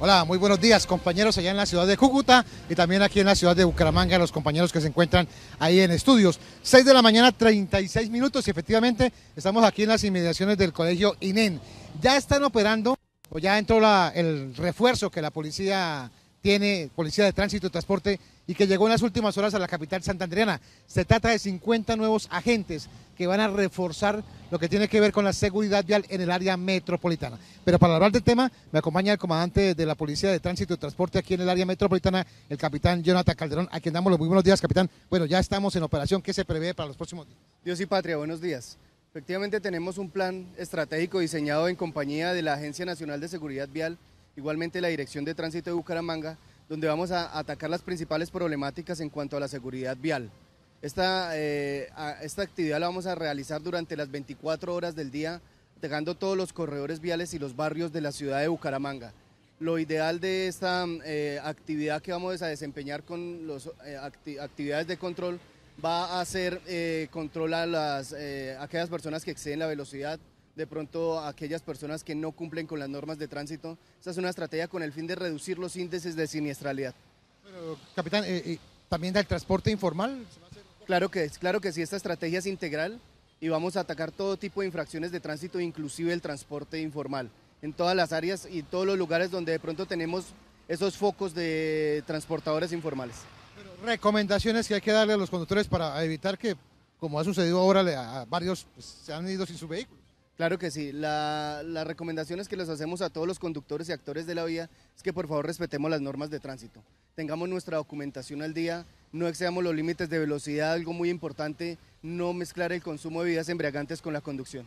Hola, muy buenos días compañeros allá en la ciudad de Cúcuta y también aquí en la ciudad de Bucaramanga, los compañeros que se encuentran ahí en estudios. 6 de la mañana, 36 minutos y efectivamente estamos aquí en las inmediaciones del colegio INEN. Ya están operando, o ya entró el refuerzo que la policía tiene, policía de tránsito y transporte, y que llegó en las últimas horas a la capital santandereana. Se trata de 50 nuevos agentes que van a reforzar lo que tiene que ver con la seguridad vial en el área metropolitana. Pero para hablar del tema, me acompaña el comandante de la Policía de Tránsito y Transporte aquí en el área metropolitana, el capitán Jonathan Calderón, a quien damos los muy buenos días, capitán. Bueno, ya estamos en operación, ¿qué se prevé para los próximos días? Dios y patria, buenos días. Efectivamente tenemos un plan estratégico diseñado en compañía de la Agencia Nacional de Seguridad Vial, igualmente la Dirección de Tránsito de Bucaramanga, donde vamos a atacar las principales problemáticas en cuanto a la seguridad vial. Esta, eh, esta actividad la vamos a realizar durante las 24 horas del día, dejando todos los corredores viales y los barrios de la ciudad de Bucaramanga. Lo ideal de esta eh, actividad que vamos a desempeñar con las eh, actividades de control va a ser controlar las, aquellas personas que exceden la velocidad, de pronto aquellas personas que no cumplen con las normas de tránsito. Esta es una estrategia con el fin de reducir los índices de siniestralidad. capitán, también del transporte informal. Claro que, claro que sí, esta estrategia es integral y vamos a atacar todo tipo de infracciones de tránsito, inclusive el transporte informal, en todas las áreas y todos los lugares donde de pronto tenemos esos focos de transportadores informales. Pero recomendaciones que hay que darle a los conductores para evitar que, como ha sucedido ahora, a varios pues, se han ido sin su vehículo? Claro que sí. las recomendaciones que les hacemos a todos los conductores y actores de la vía es que por favor respetemos las normas de tránsito. Tengamos nuestra documentación al día, no excedamos los límites de velocidad, algo muy importante, no mezclar el consumo de bebidas embriagantes con la conducción.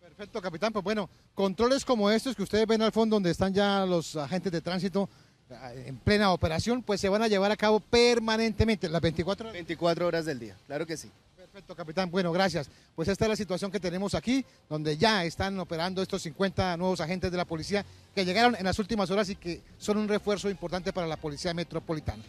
Perfecto, capitán. Pues bueno, controles como estos que ustedes ven al fondo donde están ya los agentes de tránsito eh, en plena operación, pues se van a llevar a cabo permanentemente, las 24 horas. 24 horas del día, claro que sí. Perfecto, capitán. Bueno, gracias. Pues esta es la situación que tenemos aquí, donde ya están operando estos 50 nuevos agentes de la policía que llegaron en las últimas horas y que son un refuerzo importante para la policía metropolitana.